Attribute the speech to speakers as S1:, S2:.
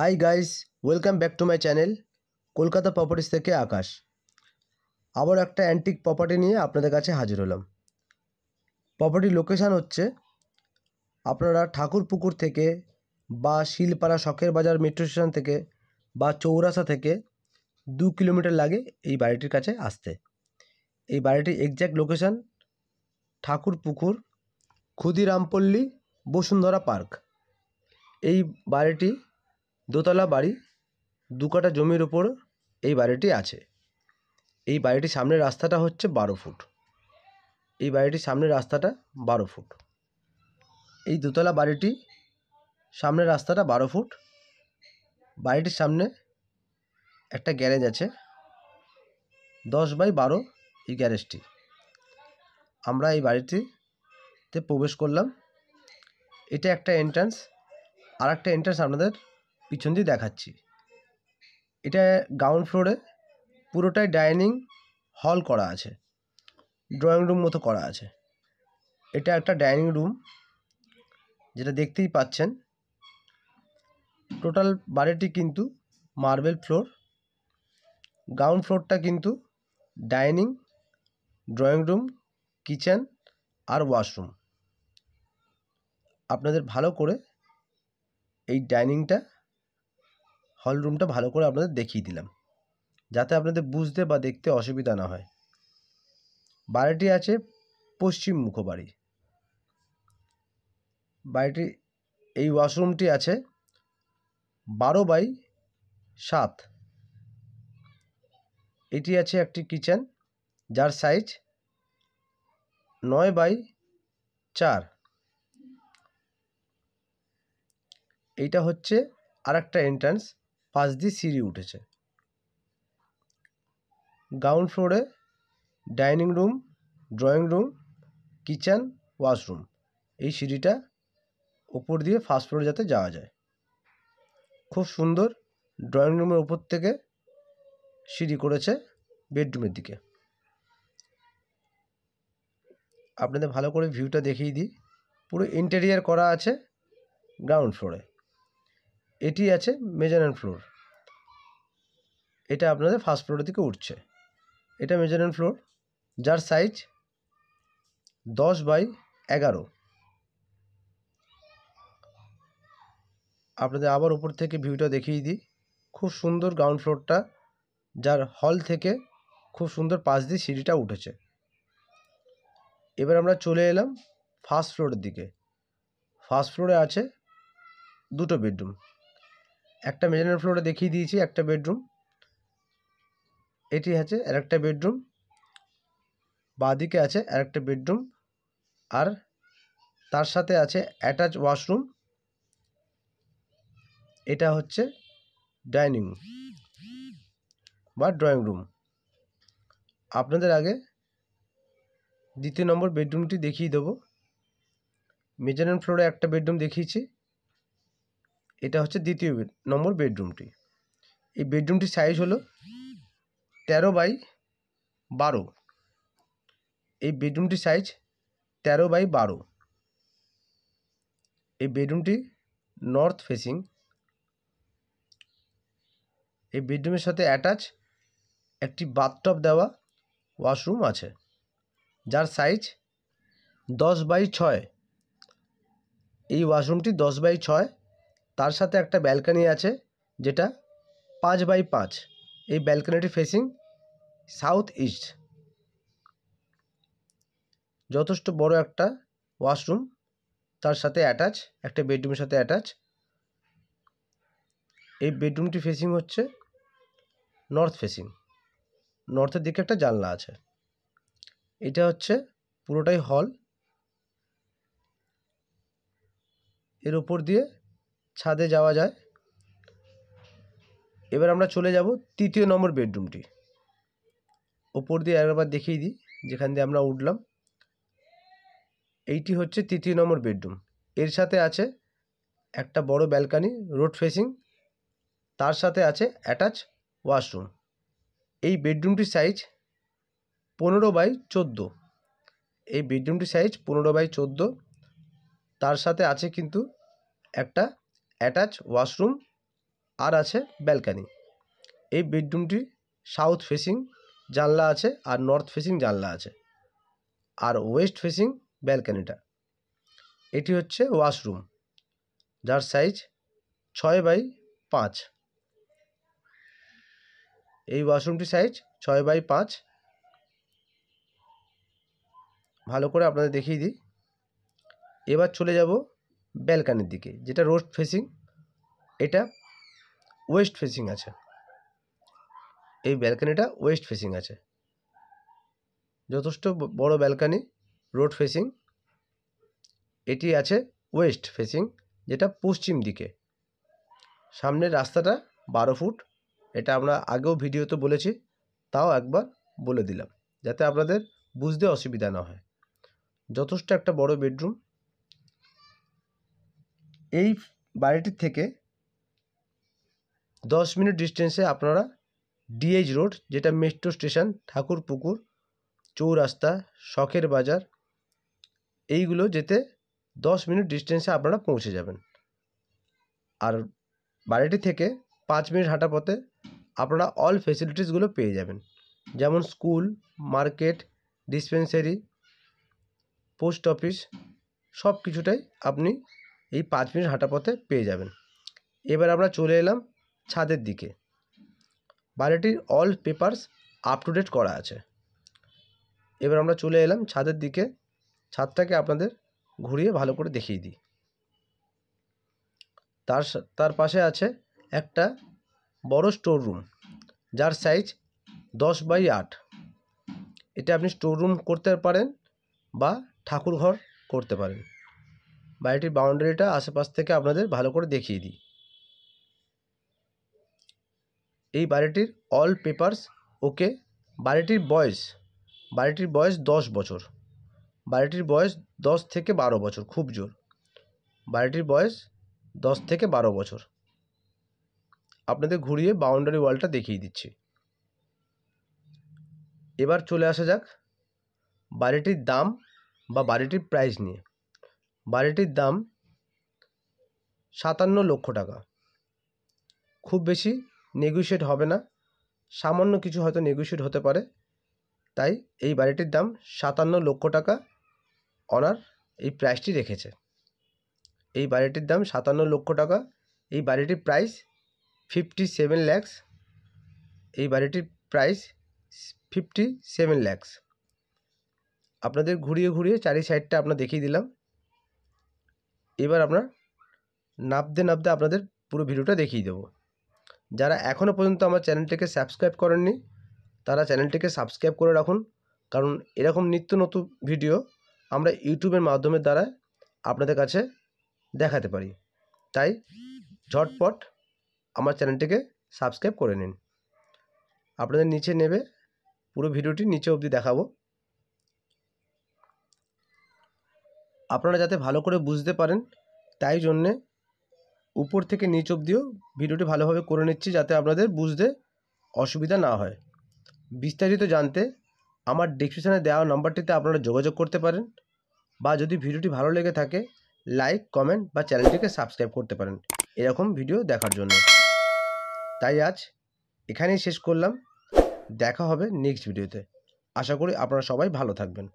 S1: high guys welcome back to my channel Kolkata properties থেকে আকাশ আবার একটা অ্যান্টিক প্রপার্টি নিয়ে আপনাদের কাছে হাজির হলাম প্রপার্টির লোকেশান হচ্ছে আপনারা ঠাকুরপুকুর থেকে বা শিলপাড়া শখের বাজার মেট্রো স্টেশন থেকে বা চৌরাসা থেকে দু কিলোমিটার লাগে এই বাড়িটির কাছে আসতে এই বাড়িটির exact location Thakurpukur Kshudirampalli Basundhara park এই বাড়িটি দোতলা বাড়ি দু কাঠা জমির ওপর এই বাড়িটি আছে এই বাড়িটির সামনের রাস্তাটা হচ্ছে বারো ফুট এই বাড়িটির সামনের রাস্তাটা বারো ফুট এই দোতলা বাড়িটি সামনের রাস্তাটা বারো ফুট বাড়িটির সামনে একটা গ্যারেজ আছে দশ বাই বারো এই গ্যারেজটি আমরা এই বাড়িটিতে প্রবেশ করলাম এটা একটা এন্ট্রান্স আর একটা এন্ট্রান্স আপনাদের পিছন দিয়ে দেখাচ্ছি এটা গ্রাউন্ড ফ্লোরে পুরোটাই ডাইনিং হল করা আছে ড্রয়িং রুম মতো করা আছে এটা একটা ডাইনিং রুম যেটা দেখতেই পাচ্ছেন টোটাল বাড়িটি কিন্তু মার্বেল ফ্লোর গ্রাউন্ড ফ্লোরটা কিন্তু ডাইনিং ড্রয়িং রুম কিচেন আর ওয়াশরুম আপনাদের ভালো করে এই ডাইনিংটা হল রুমটা ভালো করে আপনাদের দেখিয়ে দিলাম যাতে আপনাদের বুঝতে বা দেখতে অসুবিধা না হয় বাড়িটি আছে পশ্চিম মুখ বাড়ি বাড়িটি এই ওয়াশরুমটি আছে বারো বাই সাত এটি আছে একটি কিচেন যার সাইজ নয় বাই চার এইটা হচ্ছে আর একটা এন্ট্রান্স পাশ দিয়ে সিঁড়ি উঠেছে গ্রাউন্ড ফ্লোরে dining room drawing room kitchen washroom এই সিঁড়িটা উপর দিয়ে ফার্স্ট ফ্লোরে যাতে যাওয়া যায় খুব সুন্দর ড্রয়িং রুমের উপর থেকে সিঁড়ি করেছে বেডরুমের দিকে আপনাদের ভালো করে ভিউটা দেখিয়ে দিই পুরো ইন্টেরিয়ার করা আছে গ্রাউন্ড ফ্লোরে এটি আছে মেজারান ফ্লোর এটা আপনাদের ফার্স্ট ফ্লোরের দিকে উঠছে এটা মেজারান ফ্লোর যার সাইজ দশ বাই এগারো আপনাদের আবার উপর থেকে ভিউটা দেখিয়ে দিই খুব সুন্দর গ্রাউন্ড ফ্লোরটা যার হল থেকে খুব সুন্দর পাশ দিয়ে সিঁড়িটা উঠেছে এবার আমরা চলে এলাম ফার্স্ট ফ্লোরের দিকে ফার্স্ট ফ্লোরে আছে দুটো বেডরুম একটা মেজানের ফ্লোরে দেখিয়ে দিয়েছি একটা বেডরুম এটি আছে আর একটা বেডরুম বাঁদিকে আছে আর একটা বেডরুম আর তার সাথে আছে অ্যাটাচ ওয়াশরুম এটা হচ্ছে ডাইনিং বা ড্রয়িং রুম আপনাদের আগে দ্বিতীয় নম্বর বেডরুমটি দেখিয়ে দেবো মেজারেন ফ্লোরে একটা বেডরুম দেখিয়েছি এটা হচ্ছে দ্বিতীয় বেড নম্বর বেডরুমটি এই বেডরুমটির সাইজ হলো তেরো বাই বারো এই বেডরুমটির সাইজ তেরো বাই বারো এই বেডরুমটি নর্থ ফেসিং এই বেডরুমের সাথে অ্যাটাচ একটি বাথটপ দেওয়া ওয়াশরুম আছে যার সাইজ দশ বাই ছয় এই ওয়াশরুমটি দশ বাই ছয় তার সাথে একটা ব্যালকানি আছে যেটা পাঁচ বাই পাঁচ এই ব্যালকানিটি ফেসিং সাউথ ইস্ট যথেষ্ট বড় একটা ওয়াশরুম তার সাথে অ্যাটাচ একটা বেডরুমের সাথে অ্যাটাচ এই বেডরুমটি ফেসিং হচ্ছে নর্থ ফেসিং নর্থের দিকে একটা জানলা আছে এটা হচ্ছে পুরোটাই হল এর ওপর দিয়ে ছাদে যাওয়া যায় এবার আমরা চলে যাব তৃতীয় নম্বর বেডরুমটি ওপর দিয়ে একবার দেখিয়ে দিই যেখান দিয়ে আমরা উঠলাম এইটি হচ্ছে তৃতীয় নম্বর বেডরুম এর সাথে আছে একটা বড় ব্যালকানি রোড ফেসিং তার সাথে আছে অ্যাটাচ ওয়াশরুম এই বেডরুমটির সাইজ পনেরো বাই চোদ্দো এই বেডরুমটির সাইজ পনেরো বাই চোদ্দো তার সাথে আছে কিন্তু একটা অ্যাটাচ ওয়াশরুম আর আছে ব্যালকানি এই বেডরুমটি সাউথ ফেসিং জানলা আছে আর নর্থ ফেসিং জানলা আছে আর ওয়েস্ট ফেসিং ব্যালকানিটা এটি হচ্ছে ওয়াশরুম যার সাইজ ছয় বাই পাঁচ এই ওয়াশরুমটি সাইজ ছয় বাই পাঁচ ভালো করে আপনাদের দেখিয়ে দিই এবার চলে যাব ব্যালকানির দিকে যেটা রোড ফেসিং এটা ওয়েস্ট ফেসিং আছে এই ব্যালকানিটা ওয়েস্ট ফেসিং আছে যথেষ্ট বড় ব্যালকানি রোড ফেসিং এটি আছে ওয়েস্ট ফেসিং যেটা পশ্চিম দিকে সামনের রাস্তাটা বারো ফুট এটা আমরা আগেও ভিডিওতে বলেছি তাও একবার বলে দিলাম যাতে আপনাদের বুঝতে অসুবিধা না হয় যথেষ্ট একটা বড় বেডরুম এই বাড়িটির থেকে দশ মিনিট ডিস্টেন্সে আপনারা ডিএইচ রোড road metro station Thakurpukur Chowrasta Sakher বাজার এইগুলো যেতে দশ মিনিট ডিস্টেন্সে আপনারা পৌঁছে যাবেন আর বাড়িটি থেকে পাঁচ মিনিট হাঁটা পথে আপনারা অল ফেসিলিটিসগুলো পেয়ে যাবেন যেমন school market dispensary post office সব কিছুটাই আপনি এই পাঁচ মিনিট হাঁটা পথে পেয়ে যাবেন এবার আমরা চলে এলাম ছাদের দিকে বাড়িটির all papers up to date করা আছে এবার আমরা চলে এলাম ছাদের দিকে ছাদটাকে আপনাদের ঘুরিয়ে ভালো করে দেখিয়ে দিই তার তার পাশে আছে একটা বড় স্টোর রুম যার সাইজ দশ বাই আট এটা আপনি স্টোর রুম করতে পারেন বা ঠাকুরঘর করতে পারেন বাড়িটির বাউন্ডারিটা আশেপাশ থেকে আপনাদের ভালো করে দেখিয়ে দিই এই বাড়িটির অল পেপার্স ওকে বাড়িটির বয়স বাড়িটির বয়স দশ বছর বাড়িটির বয়স দশ থেকে বারো বছর খুব জোর বাড়িটির বয়স দশ থেকে বারো বছর আপনাদের ঘুরিয়ে বাউন্ডারি ওয়ালটা দেখিয়ে দিচ্ছি এবার চলে আসা যাক বাড়িটির দাম বা বাড়িটির প্রাইস নিয়ে বাড়িটির দাম সাতান্ন লক্ষ টাকা খুব বেশি নেগোশিয়েট হবে না সামান্য কিছু হয়তো নেগোশিয়েট হতে পারে তাই এই বাড়িটির দাম সাতান্ন লক্ষ টাকা অনার এই প্রাইসটি রেখেছে এই বাড়িটির দাম সাতান্ন লক্ষ টাকা এই বাড়িটির প্রাইস ফিফটি সেভেন ল্যাক্স এই বাড়িটির প্রাইস ফিফটি সেভেন ল্যাক্স আপনাদের ঘুরিয়ে ঘুরিয়ে চারি সাইডটা আপনার দেখিয়ে দিলাম এবার আমরা নাবতে নাবতে আপনাদের পুরো ভিডিওটা দেখিয়ে দেবো যারা এখনও পর্যন্ত আমার চ্যানেলটিকে সাবস্ক্রাইব করেননি তারা চ্যানেলটিকে সাবস্ক্রাইব করে রাখুন কারণ এরকম নিত্য নতুন ভিডিও আমরা ইউটিউবের মাধ্যমে দ্বারা আপনাদের কাছে দেখাতে পারি তাই ঝটপট আমার চ্যানেলটিকে সাবস্ক্রাইব করে নিন আপনাদের নিচে নেবে পুরো ভিডিওটি নিচে অবধি দেখাবো আপনারা যাতে ভালো করে বুঝতে পারেন তাই জন্যে উপর থেকে নিচ অব্দিও ভিডিওটি ভালোভাবে করে নিচ্ছি যাতে আপনাদের বুঝতে অসুবিধা না হয় বিস্তারিত জানতে আমার ডিসক্রিপশানে দেওয়া নাম্বারটিতে আপনারা যোগাযোগ করতে পারেন বা যদি ভিডিওটি ভালো লেগে থাকে লাইক কমেন্ট বা চ্যানেলটিকে সাবস্ক্রাইব করতে পারেন এরকম ভিডিও দেখার জন্য তাই আজ এখানেই শেষ করলাম দেখা হবে নেক্সট ভিডিওতে আশা করি আপনারা সবাই ভালো থাকবেন